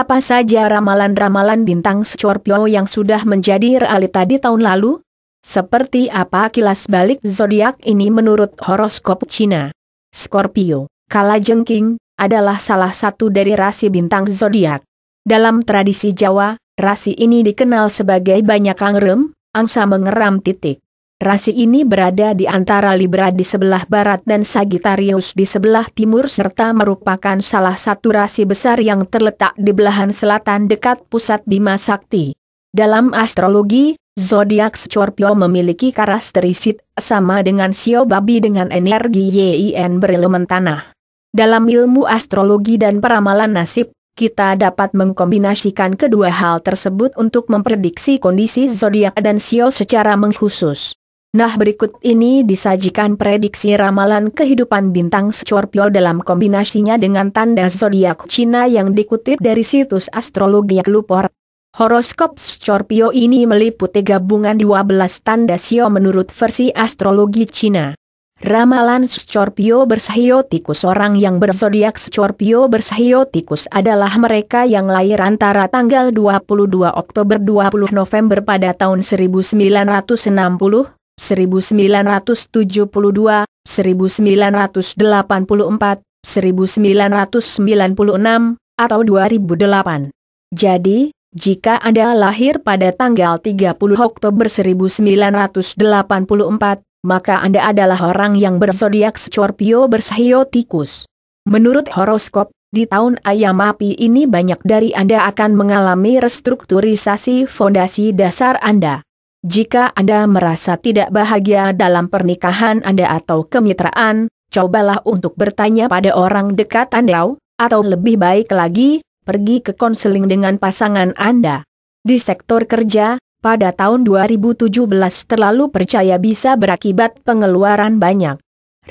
Apa saja ramalan-ramalan bintang Scorpio yang sudah menjadi realita di tahun lalu? Seperti apa kilas balik zodiak ini menurut horoskop Cina? Scorpio, kala jengking, adalah salah satu dari rasi bintang zodiak. Dalam tradisi Jawa, rasi ini dikenal sebagai banyak angrem, angsa mengeram titik. Rasi ini berada di antara Libra di sebelah barat dan Sagittarius di sebelah timur serta merupakan salah satu rasi besar yang terletak di belahan selatan dekat pusat Bima Sakti. Dalam astrologi, zodiak Scorpio memiliki karakteristik sama dengan sio babi dengan energi Yin berelemen tanah. Dalam ilmu astrologi dan peramalan nasib, kita dapat mengkombinasikan kedua hal tersebut untuk memprediksi kondisi zodiak dan sio secara mengkhusus. Nah berikut ini disajikan prediksi ramalan kehidupan bintang Scorpio dalam kombinasinya dengan tanda zodiak Cina yang dikutip dari situs astrologi Lupor. Horoskop Scorpio ini meliputi gabungan 12 tanda sio menurut versi astrologi Cina. Ramalan Scorpio bersahio tikus Orang yang berzodiak Scorpio bersahio tikus adalah mereka yang lahir antara tanggal 22 Oktober 20 November pada tahun 1960, 1972, 1984, 1996, atau 2008. Jadi, jika Anda lahir pada tanggal 30 Oktober 1984, maka Anda adalah orang yang berzodiak Scorpio bersahio tikus. Menurut horoskop, di tahun ayam api ini banyak dari Anda akan mengalami restrukturisasi fondasi dasar Anda. Jika Anda merasa tidak bahagia dalam pernikahan Anda atau kemitraan, cobalah untuk bertanya pada orang dekat Anda, atau lebih baik lagi, pergi ke konseling dengan pasangan Anda. Di sektor kerja, pada tahun 2017 terlalu percaya bisa berakibat pengeluaran banyak.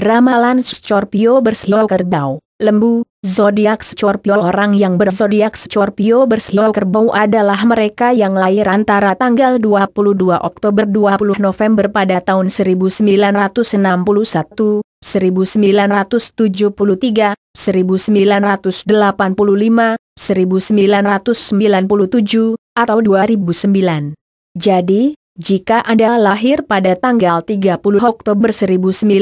Ramalan Scorpio bersiul kerdau lembu, zodiak Scorpio orang yang berzodiak Scorpio bersio kerbau adalah mereka yang lahir antara tanggal 22 Oktober 20 November pada tahun 1961, 1973, 1985, 1997, atau 2009. Jadi, jika Anda lahir pada tanggal 30 Oktober 1985,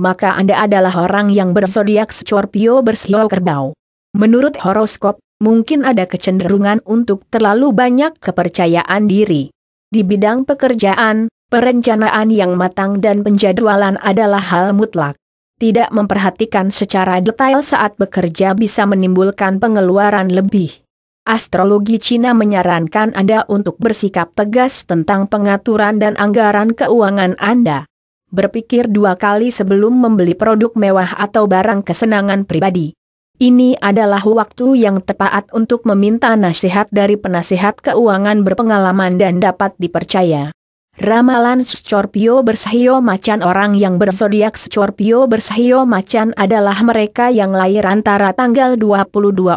maka Anda adalah orang yang bersodiak Scorpio bersio kerbau. Menurut horoskop, mungkin ada kecenderungan untuk terlalu banyak kepercayaan diri. Di bidang pekerjaan, perencanaan yang matang dan penjadwalan adalah hal mutlak. Tidak memperhatikan secara detail saat bekerja bisa menimbulkan pengeluaran lebih. Astrologi Cina menyarankan Anda untuk bersikap tegas tentang pengaturan dan anggaran keuangan Anda berpikir dua kali sebelum membeli produk mewah atau barang kesenangan pribadi. Ini adalah waktu yang tepat untuk meminta nasihat dari penasihat keuangan berpengalaman dan dapat dipercaya. Ramalan Scorpio bersahio macan orang yang berzodiak Scorpio bersahio macan adalah mereka yang lahir antara tanggal 22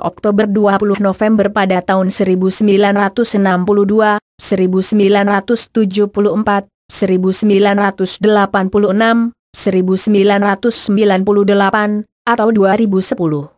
Oktober 20 November pada tahun 1962, 1974, 1986, 1998, atau 2010.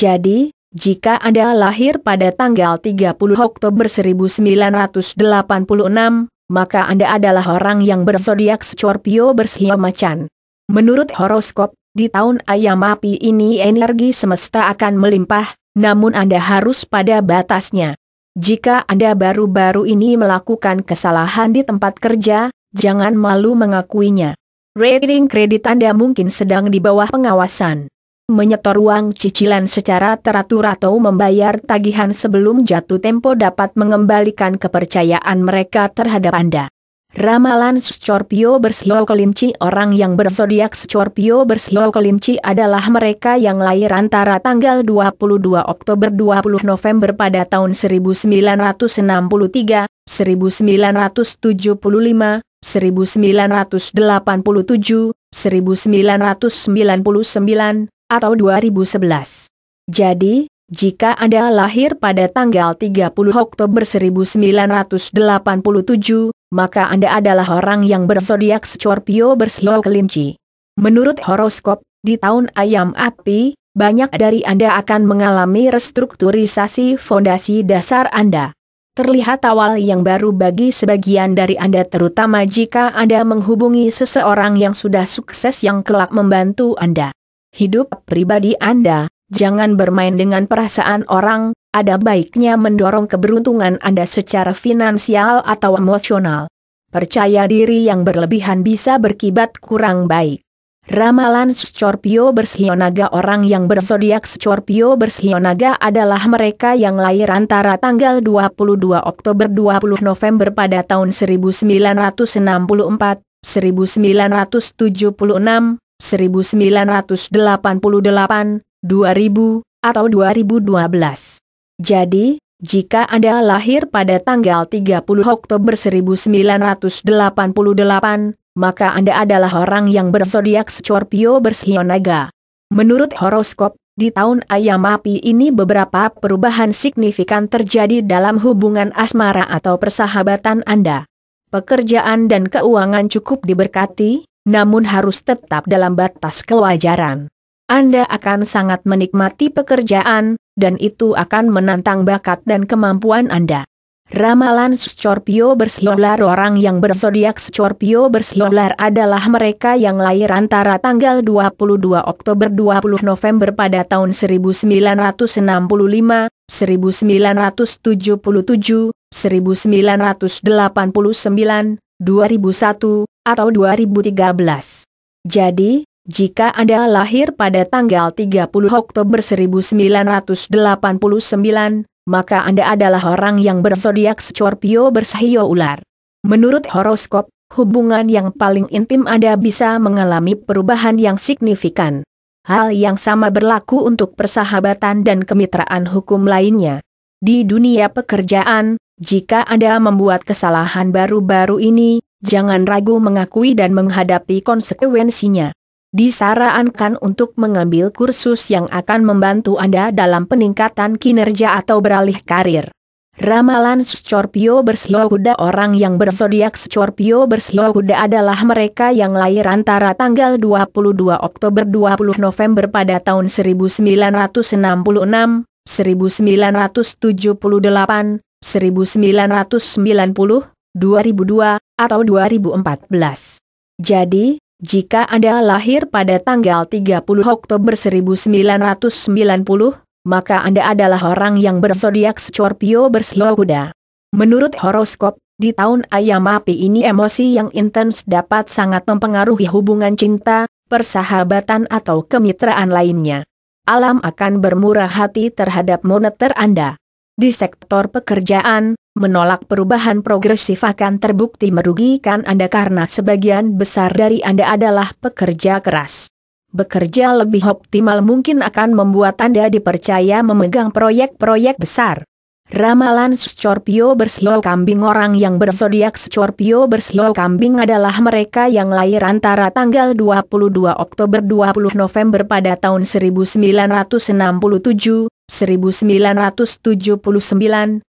Jadi, jika Anda lahir pada tanggal 30 Oktober 1986, maka Anda adalah orang yang berzodiak Scorpio bersio macan. Menurut horoskop, di tahun ayam api ini energi semesta akan melimpah, namun Anda harus pada batasnya. Jika Anda baru-baru ini melakukan kesalahan di tempat kerja, jangan malu mengakuinya. Rating kredit Anda mungkin sedang di bawah pengawasan. Menyetor uang cicilan secara teratur atau membayar tagihan sebelum jatuh tempo dapat mengembalikan kepercayaan mereka terhadap Anda. Ramalan Scorpio bersio kelinci Orang yang berzodiak Scorpio bersio kelinci adalah mereka yang lahir antara tanggal 22 Oktober 20 November pada tahun 1963, 1975, 1987, 1999, atau 2011. Jadi, jika Anda lahir pada tanggal 30 Oktober 1987, maka Anda adalah orang yang berzodiak Scorpio bersio kelinci. Menurut horoskop, di tahun ayam api, banyak dari Anda akan mengalami restrukturisasi fondasi dasar Anda. Terlihat awal yang baru bagi sebagian dari Anda terutama jika Anda menghubungi seseorang yang sudah sukses yang kelak membantu Anda. Hidup pribadi Anda, jangan bermain dengan perasaan orang, ada baiknya mendorong keberuntungan Anda secara finansial atau emosional. Percaya diri yang berlebihan bisa berkibat kurang baik. Ramalan Scorpio Bersionaga Orang yang bersodiak Scorpio Bersionaga adalah mereka yang lahir antara tanggal 22 Oktober 20 November pada tahun 1964, 1976, 1988, 2000, atau 2012. Jadi, jika Anda lahir pada tanggal 30 Oktober 1988, maka Anda adalah orang yang bersodiak Scorpio naga. Menurut horoskop, di tahun ayam api ini beberapa perubahan signifikan terjadi dalam hubungan asmara atau persahabatan Anda. Pekerjaan dan keuangan cukup diberkati, namun harus tetap dalam batas kewajaran. Anda akan sangat menikmati pekerjaan, dan itu akan menantang bakat dan kemampuan Anda. Ramalan Scorpio bersiolar Orang yang bersodiak Scorpio bersiolar adalah mereka yang lahir antara tanggal 22 Oktober 20 November pada tahun 1965, 1977, 1989, 2001, atau 2013. Jadi, jika Anda lahir pada tanggal 30 Oktober 1989, maka Anda adalah orang yang bersodiak Scorpio bersahio ular. Menurut horoskop, hubungan yang paling intim Anda bisa mengalami perubahan yang signifikan. Hal yang sama berlaku untuk persahabatan dan kemitraan hukum lainnya. Di dunia pekerjaan, jika Anda membuat kesalahan baru-baru ini, jangan ragu mengakui dan menghadapi konsekuensinya. Disarankan untuk mengambil kursus yang akan membantu Anda dalam peningkatan kinerja atau beralih karir. Ramalan Scorpio bersio kuda Orang yang bersodiak Scorpio bersio kuda adalah mereka yang lahir antara tanggal 22 Oktober 20 November pada tahun 1966, 1978, 1990, 2002, atau 2014. Jadi, jika Anda lahir pada tanggal 30 Oktober 1990, maka Anda adalah orang yang bersodiak Scorpio bersio kuda. Menurut horoskop, di tahun ayam api ini emosi yang intens dapat sangat mempengaruhi hubungan cinta, persahabatan atau kemitraan lainnya. Alam akan bermurah hati terhadap moneter Anda. Di sektor pekerjaan, Menolak perubahan progresif akan terbukti merugikan Anda karena sebagian besar dari Anda adalah pekerja keras. Bekerja lebih optimal mungkin akan membuat Anda dipercaya memegang proyek-proyek besar. Ramalan Scorpio bersio kambing Orang yang berzodiak Scorpio bersio kambing adalah mereka yang lahir antara tanggal 22 Oktober 20 November pada tahun 1967, 1979,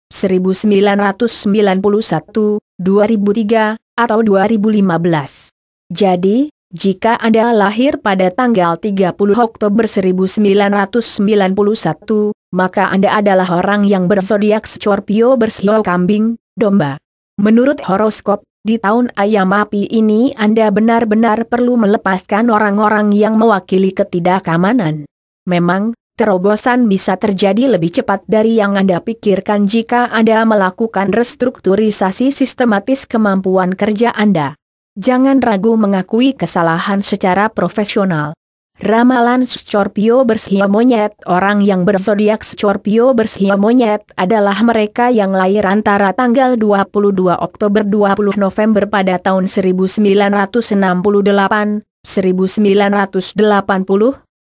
1991, 2003, atau 2015. Jadi, jika Anda lahir pada tanggal 30 Oktober 1991, maka Anda adalah orang yang berzodiak Scorpio bersio kambing, domba. Menurut horoskop, di tahun ayam api ini Anda benar-benar perlu melepaskan orang-orang yang mewakili ketidakamanan. Memang, terobosan bisa terjadi lebih cepat dari yang Anda pikirkan jika Anda melakukan restrukturisasi sistematis kemampuan kerja Anda. Jangan ragu mengakui kesalahan secara profesional. Ramalan Scorpio bersihia monyet Orang yang berzodiak Scorpio bersihia monyet adalah mereka yang lahir antara tanggal 22 Oktober 20 November pada tahun 1968, 1980,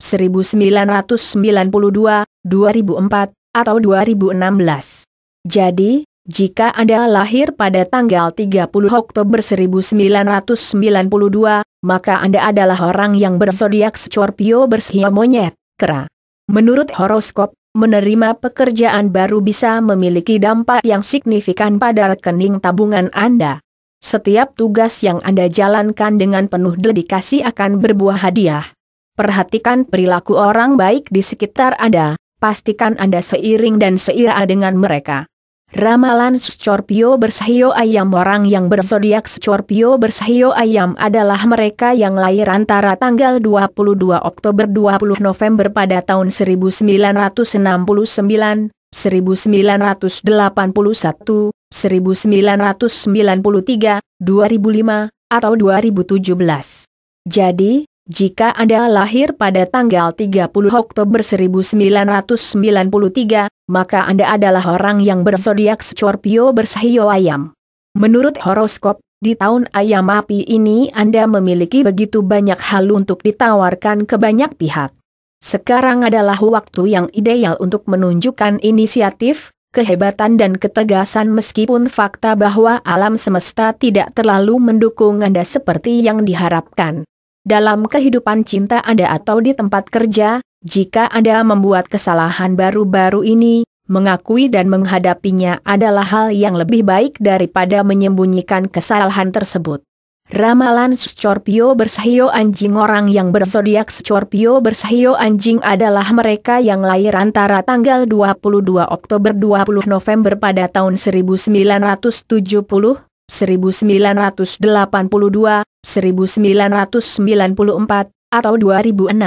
1992, 2004, atau 2016. Jadi, jika Anda lahir pada tanggal 30 Oktober 1992, maka Anda adalah orang yang berzodiak Scorpio bersihia monyet, kera. Menurut horoskop, menerima pekerjaan baru bisa memiliki dampak yang signifikan pada rekening tabungan Anda. Setiap tugas yang Anda jalankan dengan penuh dedikasi akan berbuah hadiah. Perhatikan perilaku orang baik di sekitar Anda, pastikan Anda seiring dan seira dengan mereka. Ramalan Scorpio bersahio ayam Orang yang berzodiak Scorpio bersahio ayam adalah mereka yang lahir antara tanggal 22 Oktober 20 November pada tahun 1969, 1981, 1993, 2005, atau 2017. Jadi, jika Anda lahir pada tanggal 30 Oktober 1993, maka Anda adalah orang yang bersodiak Scorpio bersahio ayam. Menurut horoskop, di tahun ayam api ini Anda memiliki begitu banyak hal untuk ditawarkan ke banyak pihak. Sekarang adalah waktu yang ideal untuk menunjukkan inisiatif, kehebatan dan ketegasan meskipun fakta bahwa alam semesta tidak terlalu mendukung Anda seperti yang diharapkan. Dalam kehidupan cinta Anda atau di tempat kerja, jika Anda membuat kesalahan baru-baru ini, mengakui dan menghadapinya adalah hal yang lebih baik daripada menyembunyikan kesalahan tersebut. Ramalan Scorpio bersahio anjing Orang yang berzodiak Scorpio bersahio anjing adalah mereka yang lahir antara tanggal 22 Oktober 20 November pada tahun 1970, 1982, 1994, atau 2006.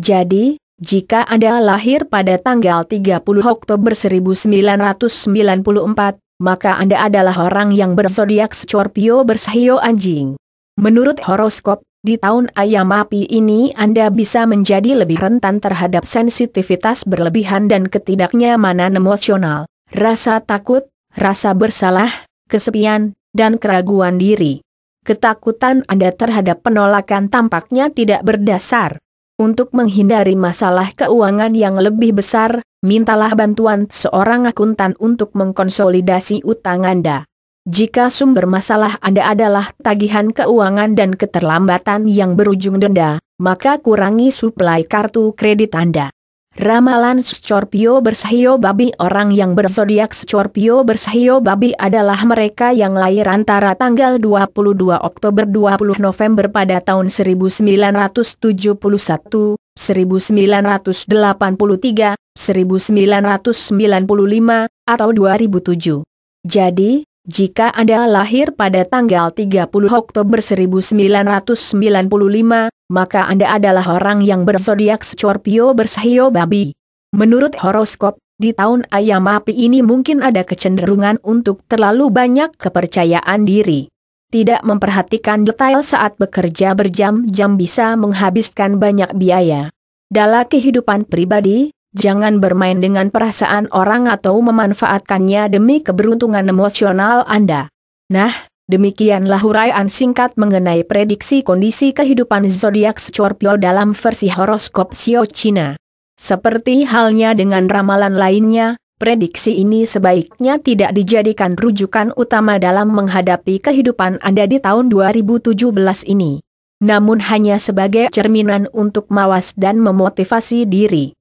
Jadi, jika Anda lahir pada tanggal 30 Oktober 1994, maka Anda adalah orang yang berzodiak Scorpio bersahio anjing. Menurut horoskop, di tahun ayam api ini Anda bisa menjadi lebih rentan terhadap sensitivitas berlebihan dan ketidaknyamanan emosional, rasa takut, rasa bersalah, kesepian, dan keraguan diri. Ketakutan Anda terhadap penolakan tampaknya tidak berdasar. Untuk menghindari masalah keuangan yang lebih besar, mintalah bantuan seorang akuntan untuk mengkonsolidasi utang Anda. Jika sumber masalah Anda adalah tagihan keuangan dan keterlambatan yang berujung denda, maka kurangi suplai kartu kredit Anda. Ramalan Scorpio bersahio babi Orang yang bersodiak Scorpio bersahio babi adalah mereka yang lahir antara tanggal 22 Oktober 20 November pada tahun 1971, 1983, 1995, atau 2007. Jadi, jika Anda lahir pada tanggal 30 Oktober 1995, maka Anda adalah orang yang bersodiak Scorpio bersahio babi. Menurut horoskop, di tahun ayam api ini mungkin ada kecenderungan untuk terlalu banyak kepercayaan diri. Tidak memperhatikan detail saat bekerja berjam-jam bisa menghabiskan banyak biaya. Dalam kehidupan pribadi, jangan bermain dengan perasaan orang atau memanfaatkannya demi keberuntungan emosional Anda. Nah, Demikianlah uraian singkat mengenai prediksi kondisi kehidupan zodiak Scorpio dalam versi horoskop Sio China. Seperti halnya dengan ramalan lainnya, prediksi ini sebaiknya tidak dijadikan rujukan utama dalam menghadapi kehidupan Anda di tahun 2017 ini. Namun hanya sebagai cerminan untuk mawas dan memotivasi diri.